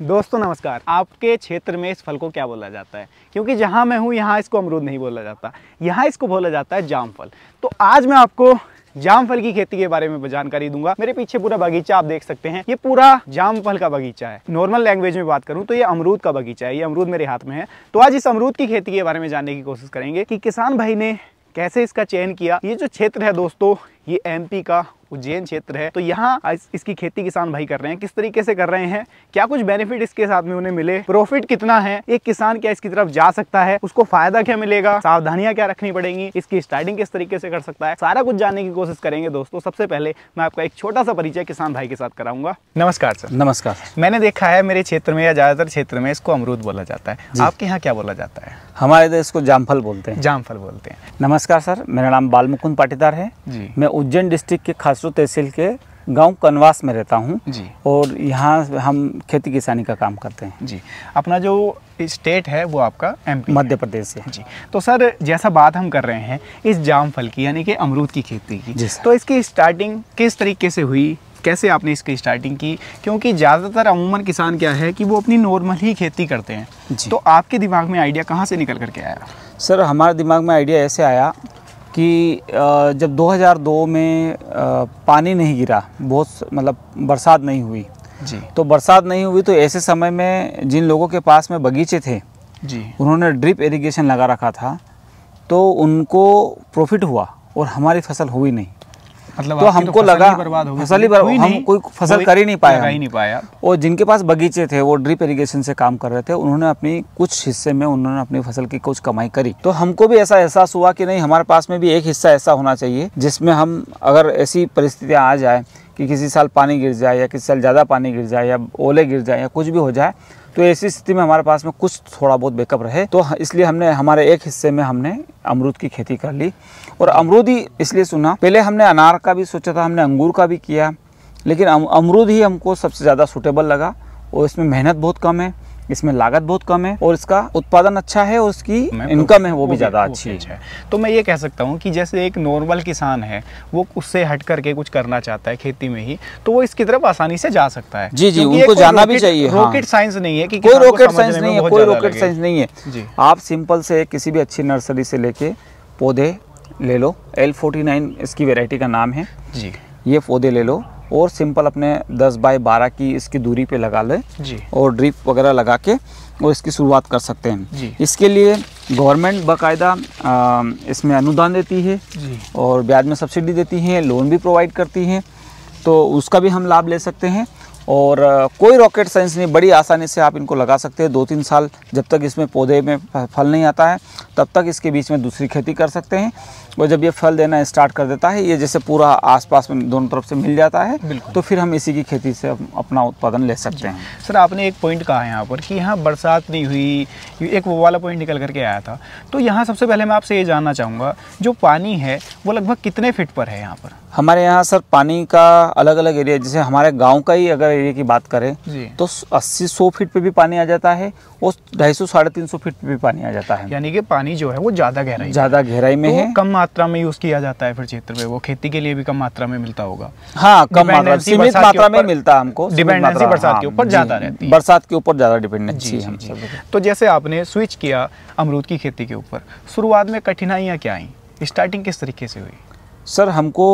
दोस्तों नमस्कार आपके क्षेत्र में इस फल को क्या बोला जाता है क्योंकि जहाँ मैं हूँ यहाँ इसको अमरूद नहीं बोला जाता यहाँ इसको बोला जाता है जामफल तो आज मैं आपको जामफल की खेती के बारे में जानकारी दूंगा मेरे पीछे पूरा बगीचा आप देख सकते हैं ये पूरा जामफल का बगीचा है नॉर्मल लैंग्वेज में बात करूं तो ये अमरूद का बगीचा है ये अमरूद मेरे हाथ में है तो आज इस अमरूद की खेती के बारे में जानने की कोशिश करेंगे कि किसान भाई ने कैसे इसका चयन किया ये जो क्षेत्र है दोस्तों ये एमपी का उज्जैन क्षेत्र है तो यहाँ इसकी खेती किसान भाई कर रहे हैं किस तरीके से कर रहे हैं क्या कुछ बेनिफिट इसके साथ में उन्हें मिले प्रॉफिट कितना है एक किसान क्या इसकी तरफ जा सकता है उसको फायदा क्या मिलेगा सावधानियां क्या रखनी पड़ेगी इसकी स्टार्टिंग किस तरीके से कर सकता है सारा कुछ जानने की कोशिश करेंगे दोस्तों सबसे पहले मैं आपका एक छोटा सा परिचय किसान भाई के साथ कराऊंगा नमस्कार सर नमस्कार मैंने देखा है मेरे क्षेत्र में या ज्यादातर क्षेत्र में इसको अमरूद बोला जाता है आपके यहाँ क्या बोला जाता है हमारे देश को जामफल बोलते हैं जामफल बोलते हैं नमस्कार सर मेरा नाम बाल पाटीदार है जी मैं उज्जैन डिस्ट्रिक्ट के खास मसरू तहसील के गांव कनवास में रहता हूं जी और यहां हम खेती किसानी का काम करते हैं जी अपना जो स्टेट है वो आपका एम मध्य प्रदेश है जी तो सर जैसा बात हम कर रहे हैं इस जाम फल की यानी कि अमरूद की खेती की जी तो इसकी स्टार्टिंग किस तरीके से हुई कैसे आपने इसकी स्टार्टिंग की क्योंकि ज़्यादातर अमूमन किसान क्या है कि वो अपनी नॉर्मल ही खेती करते हैं तो आपके दिमाग में आइडिया कहाँ से निकल करके आया सर हमारे दिमाग में आइडिया ऐसे आया कि जब 2002 में पानी नहीं गिरा बहुत मतलब बरसात नहीं हुई जी तो बरसात नहीं हुई तो ऐसे समय में जिन लोगों के पास में बगीचे थे जी उन्होंने ड्रिप इरिगेशन लगा रखा था तो उनको प्रॉफिट हुआ और हमारी फसल हुई नहीं मतलब तो, तो हमको तो लगा फसल ही बर्बाद हम कोई फसल कर ही नहीं पाया नहीं पाया और जिनके पास बगीचे थे वो ड्रिप इरिगेशन से काम कर रहे थे उन्होंने अपनी कुछ हिस्से में उन्होंने अपनी फसल की कुछ कमाई करी तो हमको भी ऐसा एहसास हुआ कि नहीं हमारे पास में भी एक हिस्सा ऐसा होना चाहिए जिसमें हम अगर ऐसी परिस्थितियाँ आ जाए कि किसी साल पानी गिर जाए या किसी साल ज़्यादा पानी गिर जाए या ओले गिर जाए या कुछ भी हो जाए तो ऐसी स्थिति में हमारे पास में कुछ थोड़ा बहुत बैकअप रहे तो इसलिए हमने हमारे एक हिस्से में हमने अमरूद की खेती कर ली और अमरूद ही इसलिए सुना पहले हमने अनार का भी सोचा था हमने अंगूर का भी किया लेकिन अमरूद ही हमको सबसे ज़्यादा सूटेबल लगा और इसमें मेहनत बहुत कम है इसमें लागत बहुत कम है और इसका उत्पादन अच्छा है और उसकी इनकम तो है वो भी ज़्यादा अच्छी अच्छा है तो मैं ये कह सकता हूँ कि जैसे एक नॉर्मल किसान है वो उससे हट करके कुछ करना चाहता है खेती में ही तो वो इसकी तरफ आसानी से जा सकता है जी जी उनको जाना भी चाहिए रॉकेट हाँ। साइंस नहीं है कि कोई रॉकेट साइंस नहीं है कोई रॉकेट साइंस नहीं है आप सिंपल से किसी भी अच्छी नर्सरी से लेके पौधे ले लो एल फोर्टी नाइन इसकी वेराइटी का नाम है जी ये पौधे ले लो और सिंपल अपने 10 बाय 12 की इसकी दूरी पे लगा लें और ड्रिप वगैरह लगा के और इसकी शुरुआत कर सकते हैं इसके लिए गवर्नमेंट बाकायदा इसमें अनुदान देती है और ब्याज में सब्सिडी देती है लोन भी प्रोवाइड करती है तो उसका भी हम लाभ ले सकते हैं और कोई रॉकेट साइंस नहीं बड़ी आसानी से आप इनको लगा सकते हैं दो तीन साल जब तक इसमें पौधे में फल नहीं आता है तब तक इसके बीच में दूसरी खेती कर सकते हैं वो जब ये फल देना स्टार्ट कर देता है ये जैसे पूरा आसपास में दोनों तरफ से मिल जाता है तो फिर हम इसी की खेती से अपना उत्पादन ले सकते हैं सर आपने एक पॉइंट कहा यहाँ पर कि यहाँ बरसात नहीं हुई एक वो वाला पॉइंट निकल करके आया था तो यहाँ सबसे पहले मैं आपसे ये जानना चाहूँगा जो पानी है वो लगभग कितने फिट पर है यहाँ पर हमारे यहाँ सर पानी का अलग अलग एरिया जैसे हमारे गांव का ही अगर एरिया की बात करें तो 80 सौ फीट पे भी पानी आ जाता है और ढाई सौ साढ़े तीन सौ फीट पे भी पानी आ जाता है यानी कि पानी जो है वो ज़्यादा गहराई ज़्यादा गहराई में तो है कम मात्रा में यूज किया जाता है फिर क्षेत्र में वो खेती के लिए भी कम मात्रा में मिलता होगा हाँ कम मात्रा सीमित मात्रा में मिलता है हमको डिपेंडेंसी बरसात के हाँ, ऊपर ज्यादा रहती है बरसात के ऊपर ज्यादा डिपेंडेंसी है तो जैसे आपने स्विच किया अमरूद की खेती के ऊपर शुरुआत में कठिनाइयाँ क्या आई स्टार्टिंग किस तरीके से हुई सर हमको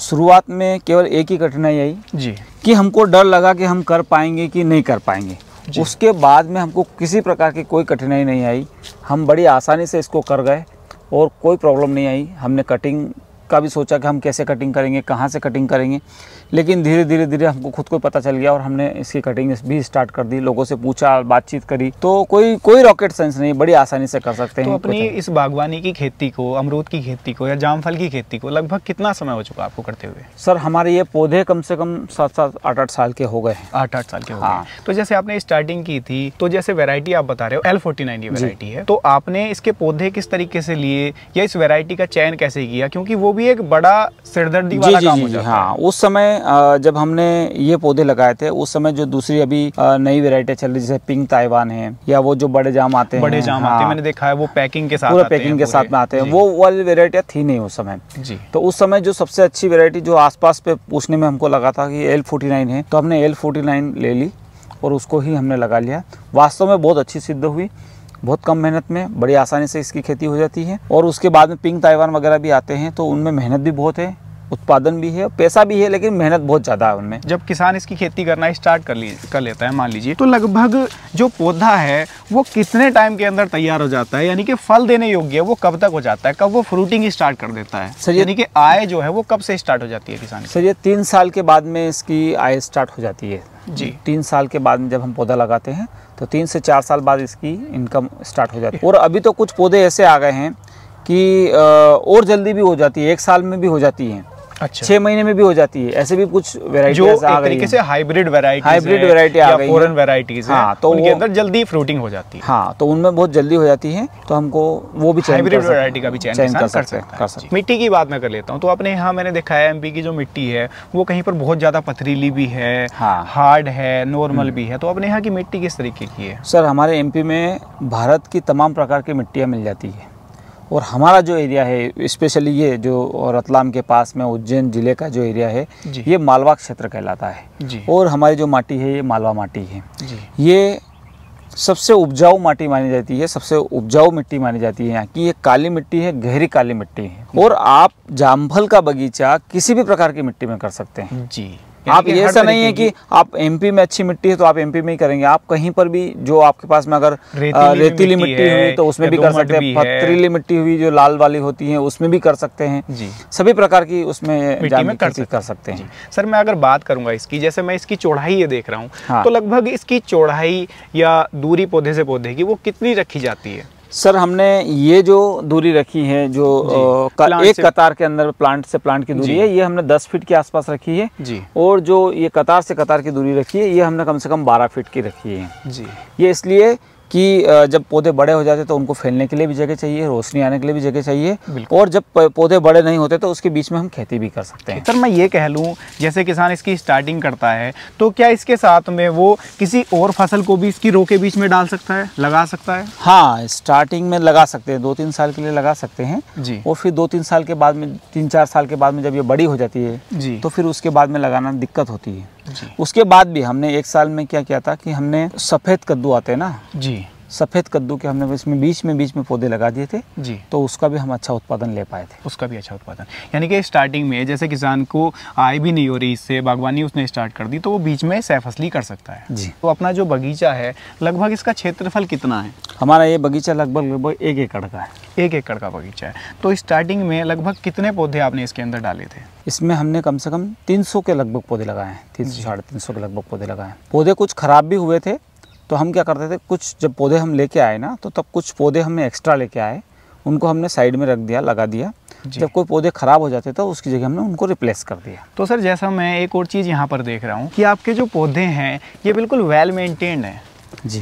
शुरुआत में केवल एक ही कठिनाई आई जी कि हमको डर लगा कि हम कर पाएंगे कि नहीं कर पाएंगे उसके बाद में हमको किसी प्रकार की कोई कठिनाई नहीं आई हम बड़ी आसानी से इसको कर गए और कोई प्रॉब्लम नहीं आई हमने कटिंग का भी सोचा कि हम कैसे कटिंग करेंगे कहाँ से कटिंग करेंगे लेकिन धीरे धीरे धीरे हमको खुद को पता चल गया और हमने इसकी कटिंग भी स्टार्ट कर दी लोगों से पूछा बातचीत करी तो कोई कोई रॉकेट साइंस नहीं बड़ी आसानी से कर सकते तो अपनी इस बागवानी की खेती को अमरूद की खेती को या जामफल की खेती को लगभग कितना समय हो चुका आपको करते हुए सर हमारे ये पौधे कम से कम सात सात आठ आठ साल के हो गए आठ आठ साल के हो हाँ तो जैसे आपने स्टार्टिंग की थी तो जैसे वेरायटी आप बता रहे हो एल फोर्टी नाइन वेरायटी है तो आपने इसके पौधे किस तरीके से लिए या इस वेरायटी का चयन कैसे किया क्योंकि वो भी एक बड़ा सिरदर्दी वाला काम हो जाता है हाँ। उस समय जब हमने ये पौधे लगाए थे उस समय जो दूसरी अभी नई वेरायटियाँ चल रही जैसे पिंक ताइवान है या वो जो बड़े जाम आते हैं बड़े जाम आते हैं हाँ। मैंने देखा है वो पैकिंग के साथ पूरा पैकिंग के साथ में आते हैं वो वाली वेरायटियाँ थी नहीं उस समय जी तो उस समय जो सबसे अच्छी वेरायटी जो आसपास पे पूछने में हमको लगा था कि एल फोर्टी नाइन है तो हमने एल फोर्टी नाइन ले ली और उसको ही हमने लगा लिया वास्तव में बहुत अच्छी सिद्ध हुई बहुत कम मेहनत में बड़ी आसानी से इसकी खेती हो जाती है और उसके बाद में पिंक ताइवान वगैरह भी आते हैं तो उनमें मेहनत भी बहुत है उत्पादन भी है पैसा भी है लेकिन मेहनत बहुत ज़्यादा है उनमें जब किसान इसकी खेती करना स्टार्ट कर ली कर लेता है मान लीजिए तो लगभग जो पौधा है वो कितने टाइम के अंदर तैयार हो जाता है यानी कि फल देने योग्य है वो कब तक हो जाता है कब वो फ्रूटिंग स्टार्ट कर देता है सर यानी कि आय जो है वो कब से स्टार्ट हो जाती है किसान सर ये तीन साल के बाद में इसकी आय स्टार्ट हो जाती है जी तीन साल के बाद में जब हम पौधा लगाते हैं तो तीन से चार साल बाद इसकी इनकम स्टार्ट हो जाती है और अभी तो कुछ पौधे ऐसे आ गए हैं कि और जल्दी भी हो जाती है एक साल में भी हो जाती है अच्छा। छह महीने में भी हो जाती है ऐसे भी कुछ वेराइटी से हाइब्रिड वेराइटी हाइब्रिड वेराइटी आ गई वेराइटीज हाँ तो उनके अंदर जल्दी फ्रूटिंग हो जाती है हाँ तो उनमें बहुत जल्दी हो जाती है तो हमको वो भी हाइब्रिड वेराइटी का भी कर सकते हैं मिट्टी की बात मैं कर लेता हूँ तो अपने यहाँ मैंने देखा है एमपी की जो मिट्टी है वो कहीं पर बहुत ज्यादा पथरीली भी है हार्ड है नॉर्मल हम्म। भी है तो अपने यहाँ की मिट्टी किस तरीके की है सर हमारे एमपी में भारत की तमाम प्रकार की मिट्टियाँ मिल जाती है और हमारा जो एरिया है स्पेशली ये जो रतलाम के पास में उज्जैन ज़िले का जो एरिया है ये मालवा क्षेत्र कहलाता है और हमारी जो माटी है ये मालवा माटी है ये सबसे उपजाऊ माटी मानी जाती है सबसे उपजाऊ मिट्टी मानी जाती है यहाँ की ये काली मिट्टी है गहरी काली मिट्टी है और आप जामफल का बगीचा किसी भी प्रकार की मिट्टी में कर सकते हैं जी आप ये ऐसा नहीं है कि आप एमपी में अच्छी मिट्टी है तो आप एमपी में ही करेंगे आप कहीं पर भी जो आपके पास में अगर रेतीली मिट्टी हुई तो उसमें भी कर सकते हैं पथरीली मिट्टी हुई जो लाल वाली होती है उसमें भी कर सकते हैं सभी प्रकार की उसमें कर सकते हैं सर मैं अगर बात करूंगा इसकी जैसे मैं इसकी चौड़ाई ये देख रहा हूँ हाँ। तो लगभग इसकी चौड़ाई या दूरी पौधे से पौधे की वो कितनी रखी जाती है सर हमने ये जो दूरी रखी है जो आ, एक कतार के अंदर प्लांट से प्लांट की दूरी है ये हमने 10 फीट के आसपास रखी है जी और जो ये कतार से कतार की दूरी रखी है ये हमने कम से कम 12 फीट की रखी है जी ये इसलिए कि जब पौधे बड़े हो जाते हैं तो उनको फैलने के लिए भी जगह चाहिए रोशनी आने के लिए भी जगह चाहिए और जब पौधे बड़े नहीं होते तो उसके बीच में हम खेती भी कर सकते हैं सर मैं ये कह लूँ जैसे किसान इसकी स्टार्टिंग करता है तो क्या इसके साथ में वो किसी और फसल को भी इसकी रो के बीच में डाल सकता है लगा सकता है हाँ स्टार्टिंग में लगा सकते हैं दो तीन साल के लिए लगा सकते हैं जी और फिर दो तीन साल के बाद में तीन चार साल के बाद में जब ये बड़ी हो जाती है जी तो फिर उसके बाद में लगाना दिक्कत होती है उसके बाद भी हमने एक साल में क्या किया था कि हमने सफ़ेद कद्दू आते हैं ना जी सफ़ेद कद्दू के हमने इसमें बीच में बीच में पौधे लगा दिए थे जी तो उसका भी हम अच्छा उत्पादन ले पाए थे उसका भी अच्छा उत्पादन यानी कि स्टार्टिंग में जैसे किसान को आय भी नहीं हो रही इससे बागवानी उसने स्टार्ट कर दी तो वो बीच में सह फसली कर सकता है जी तो अपना जो बगीचा है लगभग इसका क्षेत्रफल कितना है हमारा ये बगीचा लगभग लगभग एक एकड़ का है एक एकड़ का बगीचा है तो स्टार्टिंग में लगभग कितने पौधे आपने इसके अंदर डाले थे इसमें हमने कम से कम 300 के लगभग पौधे लगाए हैं तीन सौ साढ़े तीन सौ के लगभग पौधे लगाए हैं पौधे कुछ खराब भी हुए थे तो हम क्या करते थे कुछ जब पौधे हम लेके आए ना तो तब कुछ पौधे हमने एक्स्ट्रा लेके आए उनको हमने साइड में रख दिया लगा दिया जब कोई पौधे खराब हो जाते तो उसकी जगह हमने उनको रिप्लेस कर दिया तो सर जैसा मैं एक और चीज़ यहाँ पर देख रहा हूँ कि आपके जो पौधे हैं ये बिल्कुल वेल मेंटेन्ड हैं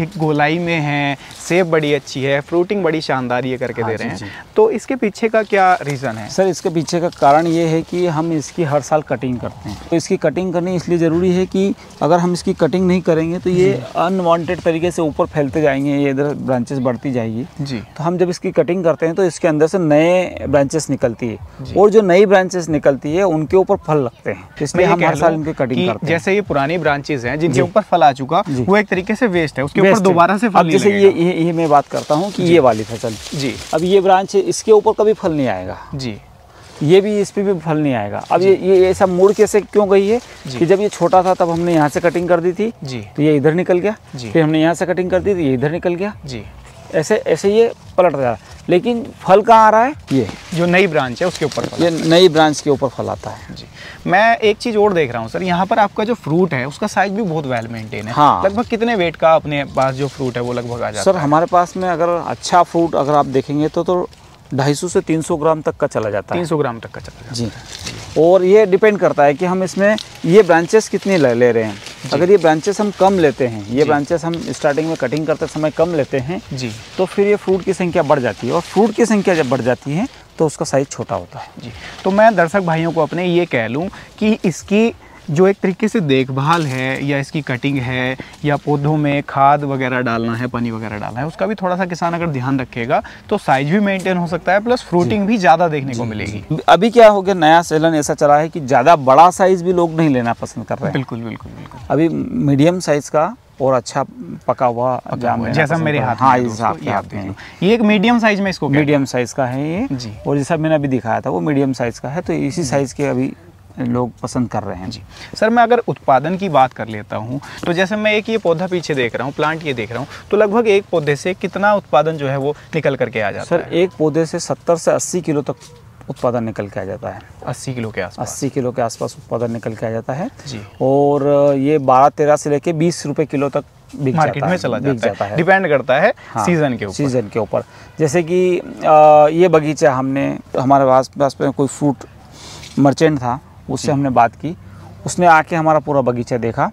एक गोलाई में है सेब बड़ी अच्छी है फ्रूटिंग बड़ी शानदार ये करके हाँ, दे रहे हैं तो इसके पीछे का क्या रीज़न है सर इसके पीछे का कारण ये है कि हम इसकी हर साल कटिंग करते हैं तो इसकी कटिंग करनी इसलिए ज़रूरी है कि अगर हम इसकी कटिंग नहीं करेंगे तो ये अनवांटेड तरीके से ऊपर फैलते जाएंगे ये इधर ब्रांचेस बढ़ती जाएगी जी तो हम जब इसकी कटिंग करते हैं तो इसके अंदर से नए ब्रांचेस निकलती है और जो नई ब्रांचेस निकलती है उनके ऊपर फल लगते हैं इसलिए हम हर साल इनकी कटिंग करते हैं जैसे ये पुरानी ब्रांचेज हैं जिनके ऊपर फल आ चुका वो एक तरीके से वेस्ट बेस्ट है उसके ऊपर दोबारा से फल जैसे ये, ये मैं बात करता हूँ कि ये वाली फसल जी अब ये ब्रांच इसके ऊपर कभी फल नहीं आएगा जी ये भी इस पर भी फल नहीं आएगा अब ये ये ऐसा मूड कैसे क्यों गई है कि जब ये छोटा था तब हमने यहाँ से कटिंग कर दी थी जी तो ये इधर निकल गया जी फिर हमने यहाँ से कटिंग कर दी थी तो ये इधर निकल गया जी ऐसे ऐसे ये पलट रहा लेकिन फल कहाँ आ रहा है ये जो नई ब्रांच है उसके ऊपर ये नई ब्रांच के ऊपर फल आता है जी मैं एक चीज़ और देख रहा हूँ सर यहाँ पर आपका जो फ्रूट है उसका साइज भी बहुत वेल मेंटेन है हाँ लगभग कितने वेट का अपने पास जो फ्रूट है वो लगभग आ जाता सर हमारे पास में अगर अच्छा फ्रूट अगर आप देखेंगे तो तो ढाई सौ से तीन सौ ग्राम तक का चला जाता है तीन सौ ग्राम तक का चला जाता जी और ये डिपेंड करता है कि हम इसमें ये ब्रांचेस कितनी ले रहे हैं अगर ये ब्रांचेस हम कम लेते हैं ये ब्रांचेस हम स्टार्टिंग में कटिंग करते समय कम लेते हैं जी तो फिर ये फ्रूट की संख्या बढ़ जाती है और फ्रूट की संख्या जब बढ़ जाती है तो उसका साइज़ छोटा होता है जी तो मैं दर्शक भाइयों को अपने ये कह लूँ कि इसकी जो एक तरीके से देखभाल है या इसकी कटिंग है या पौधों में खाद वगैरह डालना है पानी वगैरह डालना है उसका भी थोड़ा सा किसान अगर ध्यान रखेगा तो साइज भी मेंटेन हो सकता है प्लस फ्रूटिंग भी ज़्यादा देखने को मिलेगी अभी क्या हो गया नया सेलन ऐसा चला है कि ज़्यादा बड़ा साइज़ भी लोग नहीं लेना पसंद कर रहे हैं बिल्कुल बिल्कुल बिल्कुल अभी मीडियम साइज़ का और अच्छा पका हुआ जाम जैसा मेरे हाथ हाँ इस के आते हैं ये एक मीडियम साइज में इसको मीडियम साइज का है ये और जैसा मैंने अभी दिखाया था वो मीडियम साइज का है तो इसी साइज के अभी लोग पसंद कर रहे हैं जी सर मैं अगर उत्पादन की बात कर लेता हूँ तो जैसे मैं एक ये पौधा पीछे देख रहा हूँ प्लांट ये देख रहा हूँ तो लगभग एक पौधे से कितना उत्पादन जो है वो निकल करके आ जाता सर, है सर एक पौधे से सत्तर से अस्सी किलो तक उत्पादन निकल के आ जाता है अस्सी किलो के आसपास अस्सी किलो के आसपास उत्पादन निकल के आ जाता है जी और ये बारह तेरह से लेके बीस रुपये किलो तक मार्केट में चला जाता, जाता है डिपेंड करता है हाँ, सीजन के ऊपर सीजन के ऊपर जैसे कि आ, ये बगीचा हमने हमारे आस पास में कोई फ्रूट मर्चेंट था उससे हमने बात की उसने आके हमारा पूरा बगीचा देखा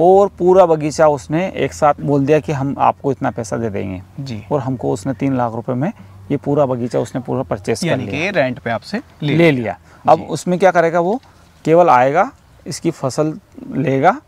और पूरा बगीचा उसने एक साथ बोल दिया कि हम आपको इतना पैसा दे देंगे जी और हमको उसने तीन लाख रुपए में ये पूरा बगीचा उसने पूरा परचेस कर लिया रेंट पे आपसे ले, ले लिया अब उसमें क्या करेगा वो केवल आएगा इसकी फसल लेगा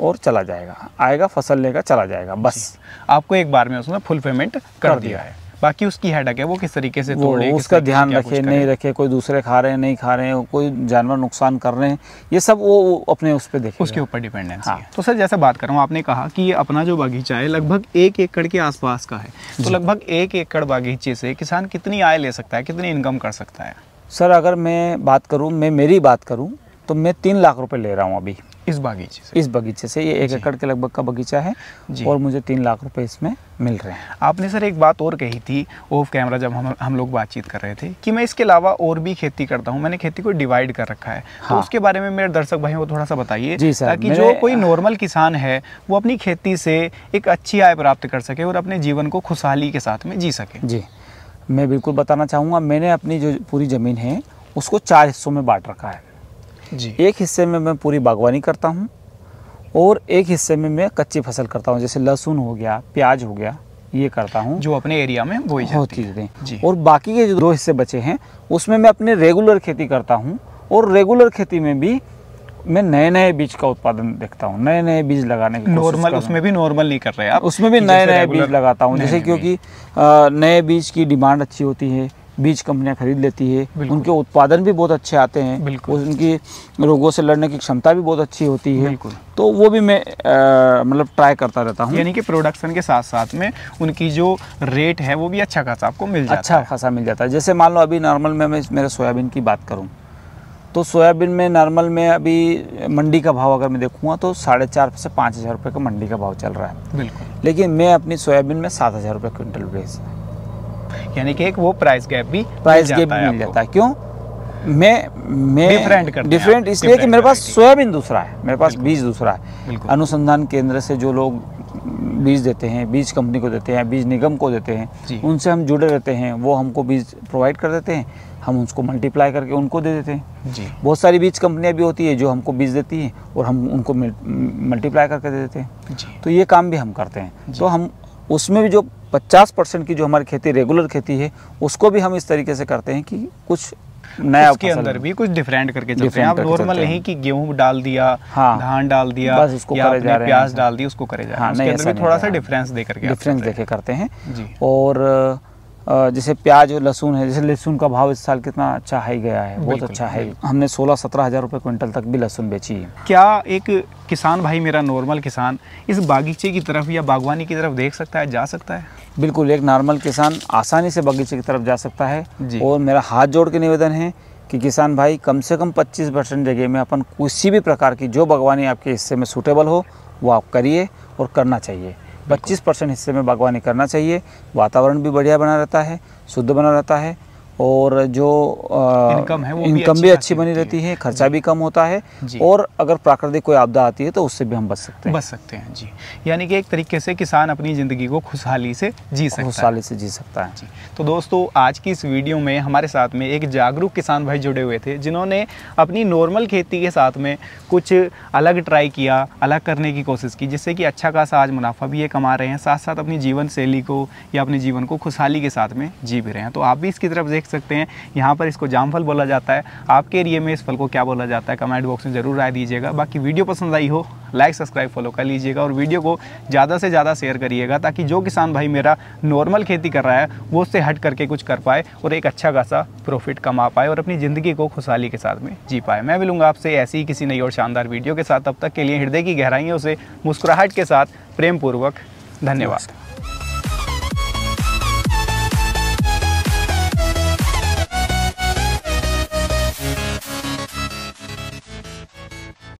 और चला जाएगा आएगा फसल लेगा चला जाएगा बस आपको एक बार में उसने फुल पेमेंट कर, कर दिया है बाकी उसकी हेडक है वो किस तरीके से तोड़े उसका ध्यान रखे नहीं रखे कोई दूसरे खा रहे हैं नहीं खा रहे हैं कोई जानवर नुकसान कर रहे हैं ये सब वो अपने उस पर देखे उसके ऊपर डिपेंडेंस हाँ तो सर जैसे बात कर रहा हूँ आपने कहा कि ये अपना जो बागीचा है लगभग एक एकड़ के आसपास का है तो लगभग एक एकड़ बागीचे से किसान कितनी आय ले सकता है कितनी इनकम कर सकता है सर अगर मैं बात करूँ मैं मेरी बात करूँ तो मैं तीन लाख रुपये ले रहा हूँ अभी इस बागीचे से इस बगीचे से ये एक एकड़ के लगभग का बगीचा है और मुझे तीन लाख रुपए इसमें मिल रहे हैं आपने सर एक बात और कही थी ऑफ कैमरा जब हम हम लोग बातचीत कर रहे थे कि मैं इसके अलावा और भी खेती करता हूँ मैंने खेती को डिवाइड कर रखा है तो हाँ। तो उसके बारे में मेरे दर्शक भाई वो थोड़ा सा बताइए ताकि जो कोई नॉर्मल किसान है वो अपनी खेती से एक अच्छी आय प्राप्त कर सके और अपने जीवन को खुशहाली के साथ में जी सके जी मैं बिल्कुल बताना चाहूँगा मैंने अपनी जो पूरी ज़मीन है उसको चार हिस्सों में बांट रखा है जी एक हिस्से में मैं पूरी बागवानी करता हूँ और एक हिस्से में मैं कच्ची फसल करता हूँ जैसे लहसुन हो गया प्याज हो गया ये करता हूँ जो अपने एरिया में बोई जाती है जी और बाकी के जो दो हिस्से बचे हैं उसमें मैं अपने रेगुलर खेती करता हूँ और रेगुलर खेती में भी मैं नए नए बीज का उत्पादन देखता हूँ नए नए बीज लगाने की नॉर्मल उसमें भी नॉर्मल नहीं कर रहे आप उसमें भी नए नए बीज लगाता हूँ जैसे क्योंकि नए बीज की डिमांड अच्छी होती है बीज कंपनियां खरीद लेती है उनके उत्पादन भी बहुत अच्छे आते हैं उनकी रोगों से लड़ने की क्षमता भी बहुत अच्छी होती है तो वो भी मैं मतलब ट्राई करता रहता हूँ यानी कि प्रोडक्शन के साथ साथ में उनकी जो रेट है वो भी अच्छा खासा आपको मिल जाता अच्छा खासा मिल जाता है जैसे मान लो अभी नॉर्मल में मैं मेरे सोयाबीन की बात करूँ तो सोयाबीन में नॉर्मल में अभी मंडी का भाव अगर मैं देखूँगा तो साढ़े चार से पाँच हज़ार रुपये का मंडी का भाव चल रहा है बिल्कुल लेकिन मैं अपनी सोयाबीन में सात हज़ार रुपये क्विंटल बेच यानी कि एक वो प्राइस गैप भी प्राइस गैप भी मिल जाता है क्यों मैं मैं डिफरेंट डिफरेंट इसलिए कि मेरे पास सोयाबीन दूसरा है मेरे पास बीज दूसरा है अनुसंधान केंद्र से जो लोग बीज देते हैं बीज कंपनी को देते हैं बीज निगम को देते हैं उनसे हम जुड़े रहते हैं वो हमको बीज प्रोवाइड कर देते हैं हम उसको मल्टीप्लाई करके उनको दे देते हैं जी बहुत सारी बीज कंपनियां भी होती है जो हमको बीज देती हैं और हम उनको मल्टीप्लाई करके दे देते हैं तो ये काम भी हम करते हैं तो हम उसमें भी जो 50 परसेंट की जो हमारी खेती रेगुलर खेती है उसको भी हम इस तरीके से करते हैं कि कुछ नया उसके अंदर भी कुछ डिफरेंट करके चलते हैं आप नॉर्मल नहीं कि गेहूं डाल दिया हाँ, धान डाल दिया बस उसको या करे जा रहे प्याज डाल दिया उसको करे जा रहे हैं हाँ, उसके अंदर भी थोड़ा सा डिफरेंस दे करके डिफरेंस देके करते हैं और जैसे प्याज और लहसुन है जैसे लहसुन का भाव इस साल कितना अच्छा हाई गया है बहुत अच्छा है हमने सोलह सत्रह हज़ार रुपये क्विंटल तक भी लहसुन बेची है क्या एक किसान भाई मेरा नॉर्मल किसान इस बागीचे की तरफ या बागवानी की तरफ देख सकता है जा सकता है बिल्कुल एक नॉर्मल किसान आसानी से बागीचे की तरफ जा सकता है और मेरा हाथ जोड़ के निवेदन है कि किसान भाई कम से कम 25 परसेंट जगह में अपन किसी भी प्रकार की जो बागवानी आपके हिस्से में सूटेबल हो वो आप करिए और करना चाहिए 25 परसेंट हिस्से में बागवानी करना चाहिए वातावरण भी बढ़िया बना रहता है शुद्ध बना रहता है और जो इनकम है वो इनकम भी अच्छी, भी अच्छी बनी रहती है खर्चा भी कम होता है और अगर प्राकृतिक कोई आपदा आती है तो उससे भी हम बच सकते हैं बच सकते हैं जी यानी कि एक तरीके से किसान अपनी ज़िंदगी को खुशहाली से जी सकता है खुशहाली से जी सकता है जी तो दोस्तों आज की इस वीडियो में हमारे साथ में एक जागरूक किसान भाई जुड़े हुए थे जिन्होंने अपनी नॉर्मल खेती के साथ में कुछ अलग ट्राई किया अलग करने की कोशिश की जिससे कि अच्छा खासा आज मुनाफा भी ये कमा रहे हैं साथ साथ अपनी जीवन शैली को या अपने जीवन को खुशहाली के साथ में जी भी रहे हैं तो आप भी इसकी तरफ देख देख सकते हैं यहाँ पर इसको जामफल बोला जाता है आपके एरिए में इस फल को क्या बोला जाता है कमेंट बॉक्स में ज़रूर राय दीजिएगा बाकी वीडियो पसंद आई हो लाइक सब्सक्राइब फॉलो कर लीजिएगा और वीडियो को ज़्यादा से ज़्यादा शेयर करिएगा ताकि जो किसान भाई मेरा नॉर्मल खेती कर रहा है वो उससे हट करके कुछ कर पाए और एक अच्छा खासा प्रॉफिट कमा पाए और अपनी ज़िंदगी को खुशहाली के साथ में जी पाए मैं मिलूंगा आपसे ऐसी ही किसी नई और शानदार वीडियो के साथ अब तक के लिए हृदय की गहराइयों से मुस्कुराहट के साथ प्रेमपूर्वक धन्यवाद